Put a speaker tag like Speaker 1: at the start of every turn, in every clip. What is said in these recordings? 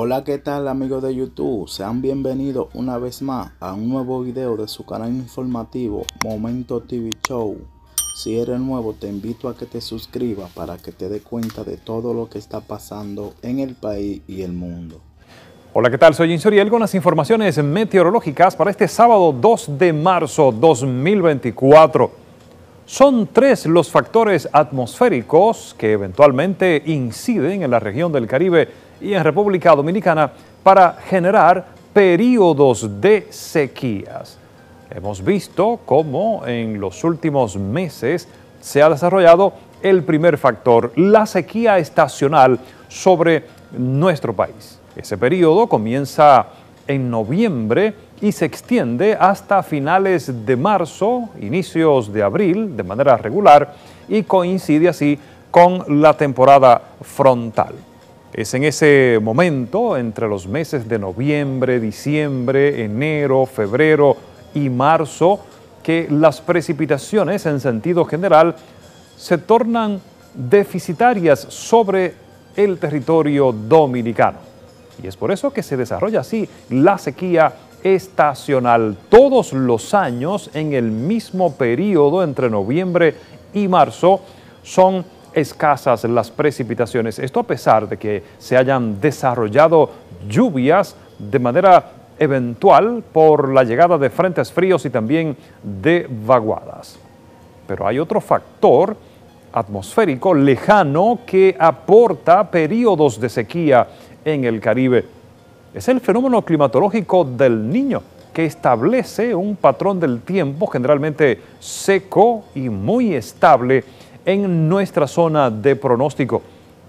Speaker 1: Hola, ¿qué tal amigos de YouTube? Sean bienvenidos una vez más a un nuevo video de su canal informativo Momento TV Show. Si eres nuevo, te invito a que te suscribas para que te dé cuenta de todo lo que está pasando en el país y el mundo. Hola, ¿qué tal? Soy Insuriel con las informaciones meteorológicas para este sábado 2 de marzo 2024. Son tres los factores atmosféricos que eventualmente inciden en la región del Caribe y en República Dominicana para generar periodos de sequías. Hemos visto cómo en los últimos meses se ha desarrollado el primer factor, la sequía estacional sobre nuestro país. Ese periodo comienza en noviembre y se extiende hasta finales de marzo, inicios de abril de manera regular y coincide así con la temporada frontal. Es en ese momento, entre los meses de noviembre, diciembre, enero, febrero y marzo, que las precipitaciones en sentido general se tornan deficitarias sobre el territorio dominicano. Y es por eso que se desarrolla así la sequía estacional todos los años en el mismo periodo entre noviembre y marzo son escasas las precipitaciones. Esto a pesar de que se hayan desarrollado lluvias de manera eventual por la llegada de frentes fríos y también de vaguadas. Pero hay otro factor atmosférico lejano que aporta periodos de sequía en el Caribe. Es el fenómeno climatológico del niño que establece un patrón del tiempo generalmente seco y muy estable en nuestra zona de pronóstico.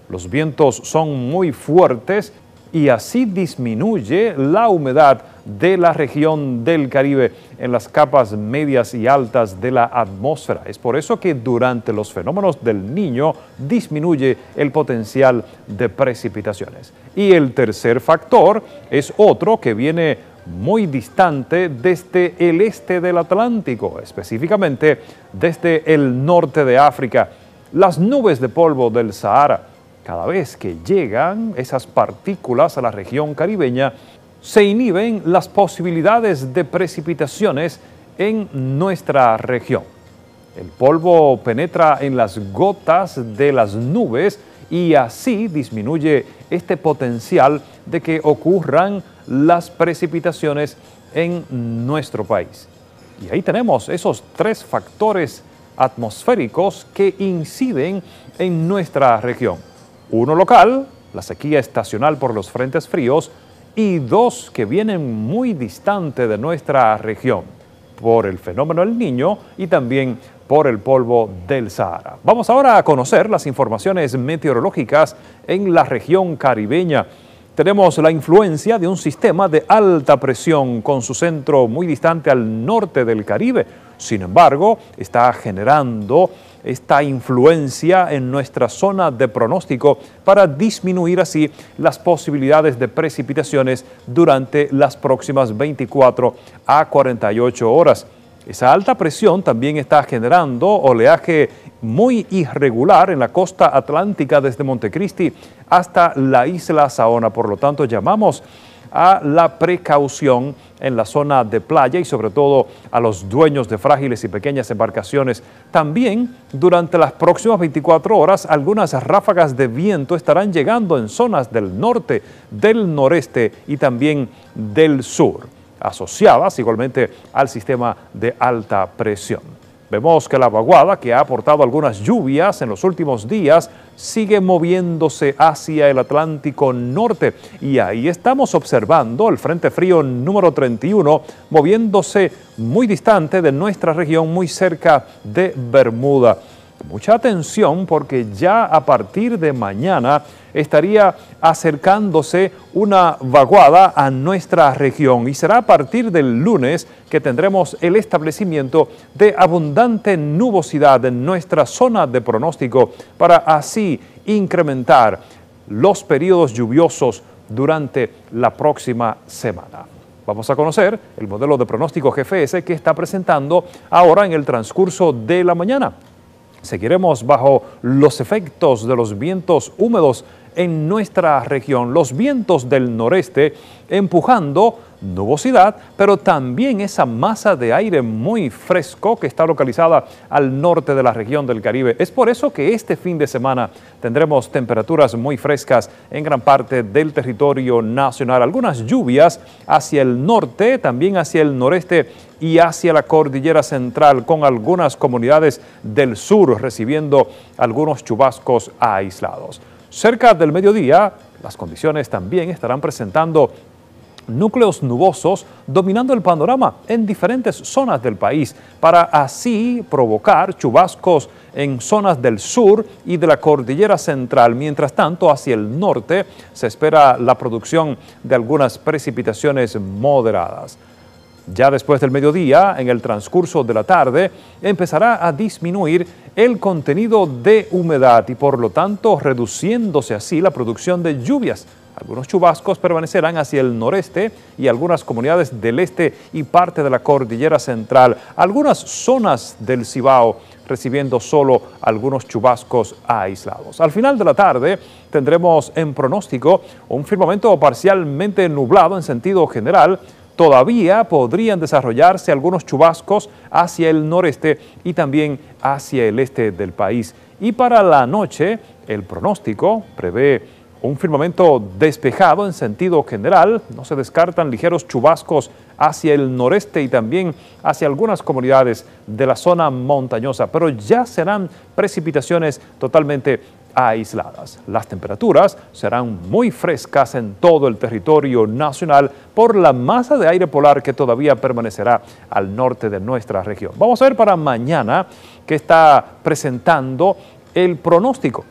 Speaker 1: Los vientos son muy fuertes y así disminuye la humedad de la región del Caribe en las capas medias y altas de la atmósfera. Es por eso que durante los fenómenos del niño disminuye el potencial de precipitaciones. Y el tercer factor es otro que viene muy distante desde el este del Atlántico, específicamente desde el norte de África. Las nubes de polvo del Sahara cada vez que llegan esas partículas a la región caribeña, se inhiben las posibilidades de precipitaciones en nuestra región. El polvo penetra en las gotas de las nubes y así disminuye este potencial de que ocurran las precipitaciones en nuestro país. Y ahí tenemos esos tres factores atmosféricos que inciden en nuestra región. Uno local, la sequía estacional por los frentes fríos, y dos que vienen muy distante de nuestra región, por el fenómeno del niño y también por el polvo del Sahara. Vamos ahora a conocer las informaciones meteorológicas en la región caribeña. Tenemos la influencia de un sistema de alta presión con su centro muy distante al norte del Caribe. Sin embargo, está generando esta influencia en nuestra zona de pronóstico para disminuir así las posibilidades de precipitaciones durante las próximas 24 a 48 horas. Esa alta presión también está generando oleaje muy irregular en la costa atlántica desde Montecristi hasta la isla Saona. Por lo tanto, llamamos a la precaución en la zona de playa y sobre todo a los dueños de frágiles y pequeñas embarcaciones. También durante las próximas 24 horas algunas ráfagas de viento estarán llegando en zonas del norte, del noreste y también del sur, asociadas igualmente al sistema de alta presión. Vemos que la vaguada, que ha aportado algunas lluvias en los últimos días, sigue moviéndose hacia el Atlántico Norte. Y ahí estamos observando el Frente Frío número 31 moviéndose muy distante de nuestra región, muy cerca de Bermuda. Mucha atención porque ya a partir de mañana estaría acercándose una vaguada a nuestra región y será a partir del lunes que tendremos el establecimiento de abundante nubosidad en nuestra zona de pronóstico para así incrementar los periodos lluviosos durante la próxima semana. Vamos a conocer el modelo de pronóstico GFS que está presentando ahora en el transcurso de la mañana. Seguiremos bajo los efectos de los vientos húmedos en nuestra región, los vientos del noreste empujando nubosidad, pero también esa masa de aire muy fresco que está localizada al norte de la región del Caribe. Es por eso que este fin de semana tendremos temperaturas muy frescas en gran parte del territorio nacional. Algunas lluvias hacia el norte, también hacia el noreste y hacia la cordillera central, con algunas comunidades del sur recibiendo algunos chubascos aislados. Cerca del mediodía, las condiciones también estarán presentando núcleos nubosos dominando el panorama en diferentes zonas del país para así provocar chubascos en zonas del sur y de la cordillera central. Mientras tanto, hacia el norte se espera la producción de algunas precipitaciones moderadas. Ya después del mediodía, en el transcurso de la tarde, empezará a disminuir el contenido de humedad y por lo tanto reduciéndose así la producción de lluvias. Algunos chubascos permanecerán hacia el noreste y algunas comunidades del este y parte de la cordillera central, algunas zonas del Cibao recibiendo solo algunos chubascos aislados. Al final de la tarde tendremos en pronóstico un firmamento parcialmente nublado en sentido general, Todavía podrían desarrollarse algunos chubascos hacia el noreste y también hacia el este del país. Y para la noche, el pronóstico prevé un firmamento despejado en sentido general, no se descartan ligeros chubascos hacia el noreste y también hacia algunas comunidades de la zona montañosa, pero ya serán precipitaciones totalmente aisladas. Las temperaturas serán muy frescas en todo el territorio nacional por la masa de aire polar que todavía permanecerá al norte de nuestra región. Vamos a ver para mañana que está presentando el pronóstico.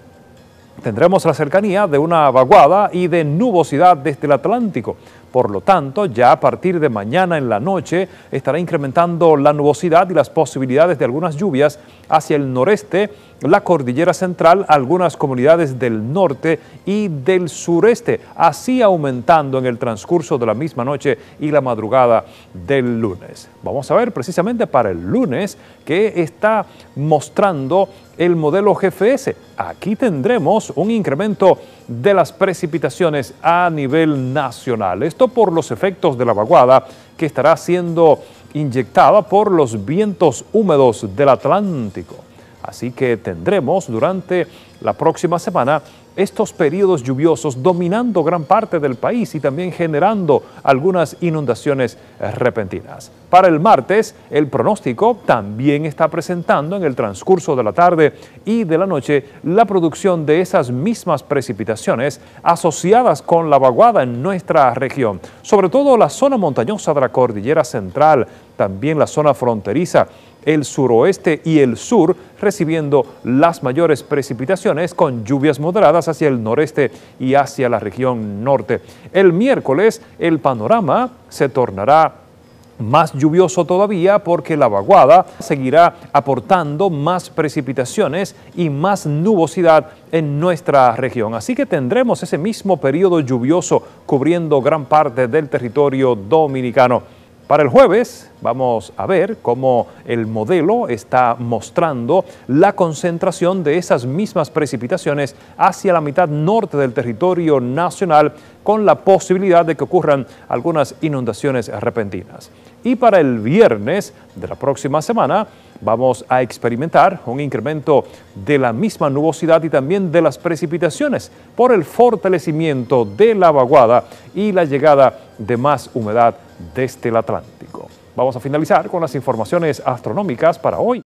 Speaker 1: Tendremos la cercanía de una vaguada y de nubosidad desde el Atlántico. Por lo tanto, ya a partir de mañana en la noche estará incrementando la nubosidad y las posibilidades de algunas lluvias hacia el noreste, la cordillera central, algunas comunidades del norte y del sureste, así aumentando en el transcurso de la misma noche y la madrugada del lunes. Vamos a ver precisamente para el lunes que está mostrando el modelo GFS. Aquí tendremos un incremento de las precipitaciones a nivel nacional. Esto por los efectos de la vaguada que estará siendo inyectada por los vientos húmedos del Atlántico. Así que tendremos durante la próxima semana estos periodos lluviosos dominando gran parte del país y también generando algunas inundaciones repentinas. Para el martes, el pronóstico también está presentando en el transcurso de la tarde y de la noche la producción de esas mismas precipitaciones asociadas con la vaguada en nuestra región, sobre todo la zona montañosa de la cordillera central, también la zona fronteriza el suroeste y el sur, recibiendo las mayores precipitaciones con lluvias moderadas hacia el noreste y hacia la región norte. El miércoles el panorama se tornará más lluvioso todavía porque la vaguada seguirá aportando más precipitaciones y más nubosidad en nuestra región. Así que tendremos ese mismo periodo lluvioso cubriendo gran parte del territorio dominicano. Para el jueves vamos a ver cómo el modelo está mostrando la concentración de esas mismas precipitaciones hacia la mitad norte del territorio nacional con la posibilidad de que ocurran algunas inundaciones repentinas. Y para el viernes de la próxima semana vamos a experimentar un incremento de la misma nubosidad y también de las precipitaciones por el fortalecimiento de la vaguada y la llegada de más humedad desde el Atlántico. Vamos a finalizar con las informaciones astronómicas para hoy.